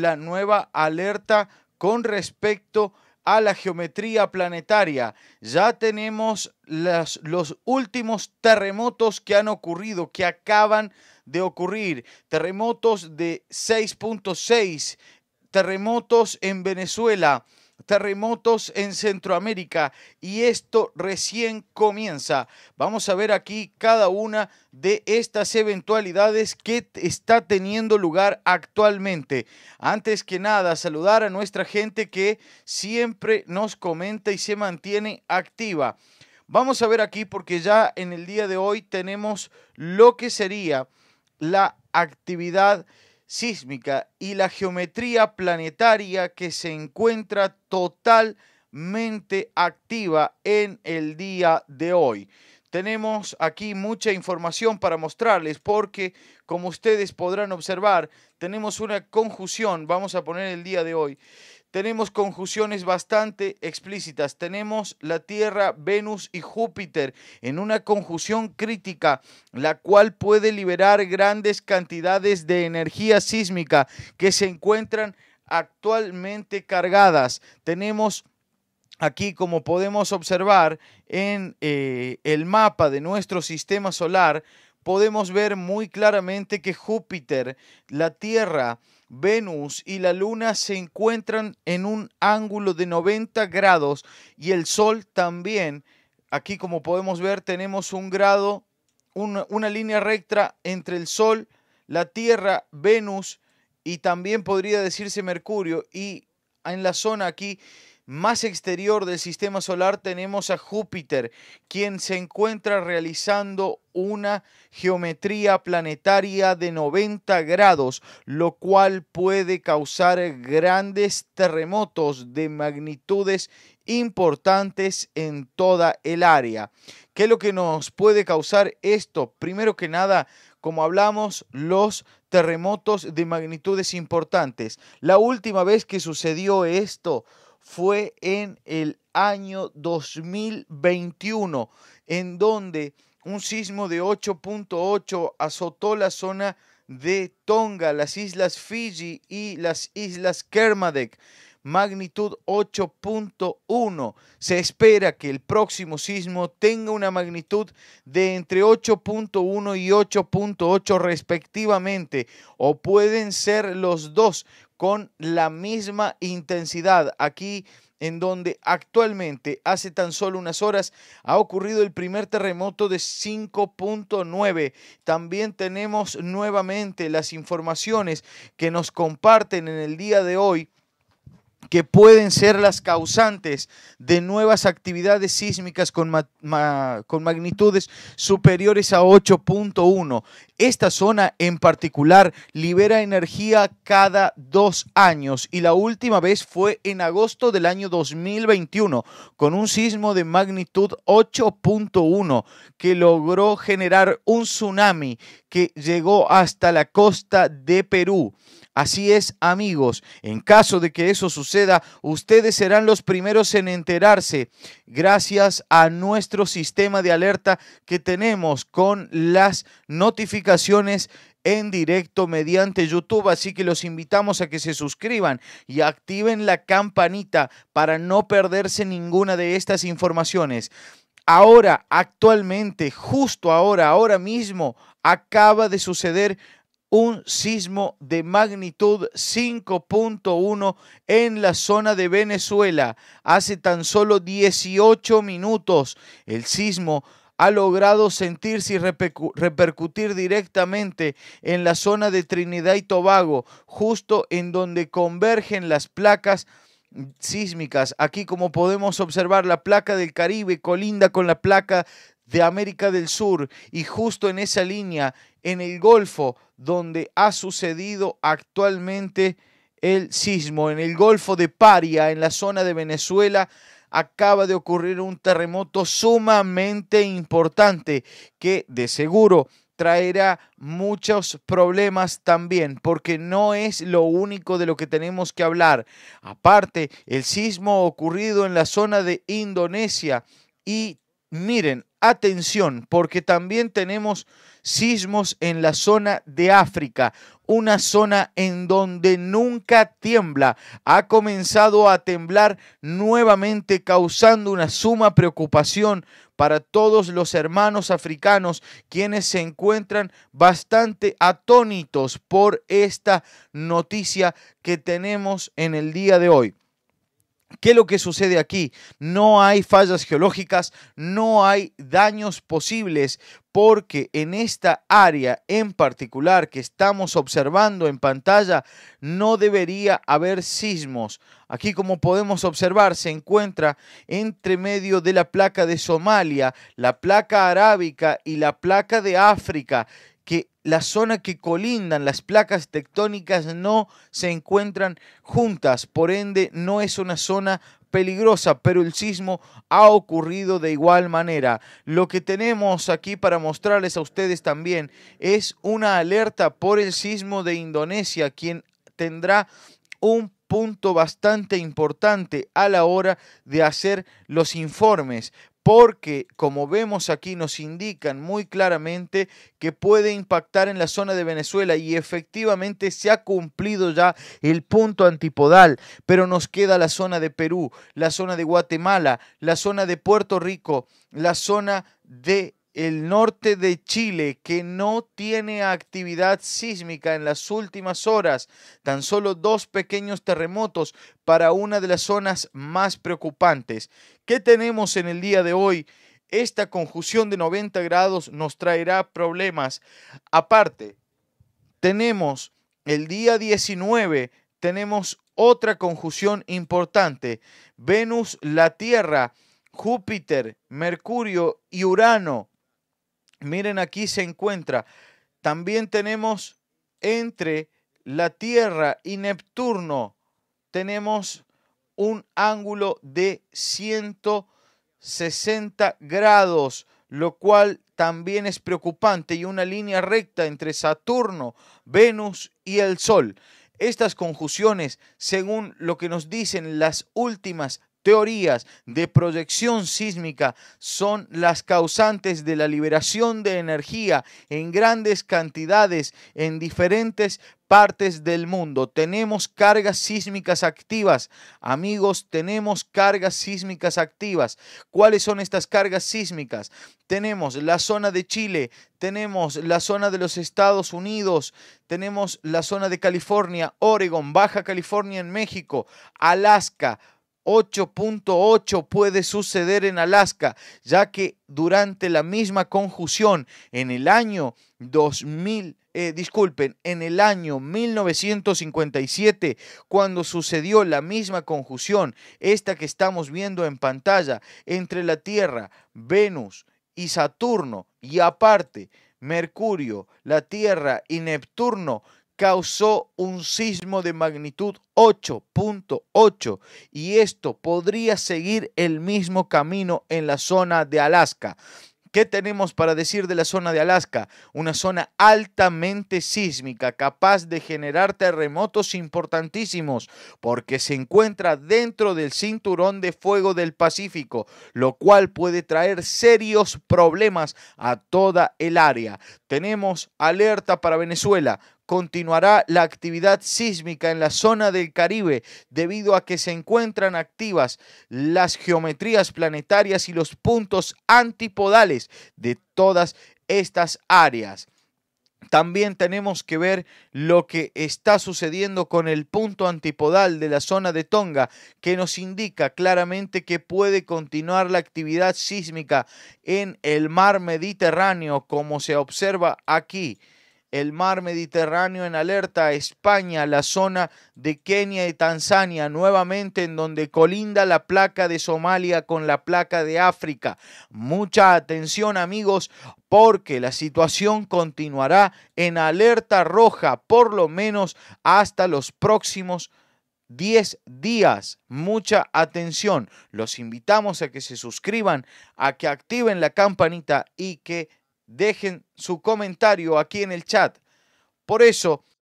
la nueva alerta con respecto a la geometría planetaria. Ya tenemos los últimos terremotos que han ocurrido, que acaban de ocurrir. Terremotos de 6.6, terremotos en Venezuela, terremotos en Centroamérica y esto recién comienza. Vamos a ver aquí cada una de estas eventualidades que está teniendo lugar actualmente. Antes que nada, saludar a nuestra gente que siempre nos comenta y se mantiene activa. Vamos a ver aquí porque ya en el día de hoy tenemos lo que sería la actividad sísmica y la geometría planetaria que se encuentra totalmente activa en el día de hoy. Tenemos aquí mucha información para mostrarles porque, como ustedes podrán observar, tenemos una conjunción, vamos a poner el día de hoy, tenemos conjunciones bastante explícitas. Tenemos la Tierra, Venus y Júpiter en una conjunción crítica, la cual puede liberar grandes cantidades de energía sísmica que se encuentran actualmente cargadas. Tenemos aquí, como podemos observar en eh, el mapa de nuestro sistema solar, podemos ver muy claramente que Júpiter, la Tierra, Venus y la Luna se encuentran en un ángulo de 90 grados y el Sol también. Aquí como podemos ver tenemos un grado, una, línea recta entre el Sol, la Tierra, Venus y también podría decirse Mercurio. Y en la zona aquí más exterior del sistema solar tenemos a Júpiter, quien se encuentra realizando una geometría planetaria de 90 grados, lo cual puede causar grandes terremotos de magnitudes importantes en toda el área. ¿Qué es lo que nos puede causar esto? Primero que nada, como hablamos, los terremotos de magnitudes importantes. La última vez que sucedió esto fue en el año 2021, en donde un sismo de 8.8 azotó la zona de Tonga, las islas Fiji y las islas Kermadec magnitud 8.1. Se espera que el próximo sismo tenga una magnitud de entre 8.1 y 8.8 respectivamente, o pueden ser los dos con la misma intensidad. Aquí en donde actualmente hace tan solo unas horas ha ocurrido el primer terremoto de 5.9. También tenemos nuevamente las informaciones que nos comparten en el día de hoy que pueden ser las causantes de nuevas actividades sísmicas con, con magnitudes superiores a 8.1. Esta zona en particular libera energía cada dos años y la última vez fue en agosto del año 2021 con un sismo de magnitud 8.1 que logró generar un tsunami que llegó hasta la costa de Perú. Así es, amigos, en caso de que eso suceda, ustedes serán los primeros en enterarse gracias a nuestro sistema de alerta que tenemos con las notificaciones en directo mediante YouTube, así que los invitamos a que se suscriban y activen la campanita para no perderse ninguna de estas informaciones. Ahora, actualmente, justo ahora, ahora mismo, acaba de suceder un sismo de magnitud 5.1 en la zona de Venezuela. Hace tan solo 18 minutos el sismo ha logrado sentirse y repercutir directamente en la zona de Trinidad y Tobago, justo en donde convergen las placas sísmicas. Aquí como podemos observar la placa del Caribe colinda con la placa de América del Sur y justo en esa línea, en el Golfo, donde ha sucedido actualmente el sismo, en el Golfo de Paria, en la zona de Venezuela, acaba de ocurrir un terremoto sumamente importante que de seguro traerá muchos problemas también, porque no es lo único de lo que tenemos que hablar. Aparte, el sismo ocurrido en la zona de Indonesia y Miren, atención, porque también tenemos sismos en la zona de África, una zona en donde nunca tiembla. Ha comenzado a temblar nuevamente, causando una suma preocupación para todos los hermanos africanos, quienes se encuentran bastante atónitos por esta noticia que tenemos en el día de hoy. ¿Qué es lo que sucede aquí? No hay fallas geológicas, no hay daños posibles, porque en esta área en particular que estamos observando en pantalla no debería haber sismos. Aquí como podemos observar se encuentra entre medio de la placa de Somalia, la placa arábica y la placa de África que la zona que colindan, las placas tectónicas no se encuentran juntas, por ende no es una zona peligrosa, pero el sismo ha ocurrido de igual manera. Lo que tenemos aquí para mostrarles a ustedes también es una alerta por el sismo de Indonesia, quien tendrá un punto bastante importante a la hora de hacer los informes, porque, como vemos aquí, nos indican muy claramente que puede impactar en la zona de Venezuela y efectivamente se ha cumplido ya el punto antipodal, pero nos queda la zona de Perú, la zona de Guatemala, la zona de Puerto Rico, la zona de el norte de Chile, que no tiene actividad sísmica en las últimas horas, tan solo dos pequeños terremotos para una de las zonas más preocupantes. ¿Qué tenemos en el día de hoy? Esta conjunción de 90 grados nos traerá problemas. Aparte, tenemos el día 19, tenemos otra conjunción importante. Venus, la Tierra, Júpiter, Mercurio y Urano Miren, aquí se encuentra. También tenemos entre la Tierra y Neptuno, tenemos un ángulo de 160 grados, lo cual también es preocupante, y una línea recta entre Saturno, Venus y el Sol. Estas conjunciones, según lo que nos dicen las últimas teorías de proyección sísmica son las causantes de la liberación de energía en grandes cantidades en diferentes partes del mundo. Tenemos cargas sísmicas activas. Amigos, tenemos cargas sísmicas activas. ¿Cuáles son estas cargas sísmicas? Tenemos la zona de Chile, tenemos la zona de los Estados Unidos, tenemos la zona de California, Oregon, Baja California en México, Alaska, 8.8 puede suceder en Alaska, ya que durante la misma conjunción en el año 2000, eh, disculpen, en el año 1957, cuando sucedió la misma conjunción, esta que estamos viendo en pantalla, entre la Tierra, Venus y Saturno, y aparte, Mercurio, la Tierra y Neptuno, causó un sismo de magnitud 8.8 y esto podría seguir el mismo camino en la zona de Alaska. ¿Qué tenemos para decir de la zona de Alaska? Una zona altamente sísmica, capaz de generar terremotos importantísimos, porque se encuentra dentro del cinturón de fuego del Pacífico, lo cual puede traer serios problemas a toda el área. Tenemos alerta para Venezuela continuará la actividad sísmica en la zona del Caribe debido a que se encuentran activas las geometrías planetarias y los puntos antipodales de todas estas áreas. También tenemos que ver lo que está sucediendo con el punto antipodal de la zona de Tonga, que nos indica claramente que puede continuar la actividad sísmica en el mar Mediterráneo, como se observa aquí el mar Mediterráneo en alerta, España, la zona de Kenia y Tanzania, nuevamente en donde colinda la placa de Somalia con la placa de África. Mucha atención amigos, porque la situación continuará en alerta roja por lo menos hasta los próximos 10 días. Mucha atención. Los invitamos a que se suscriban, a que activen la campanita y que Dejen su comentario aquí en el chat. Por eso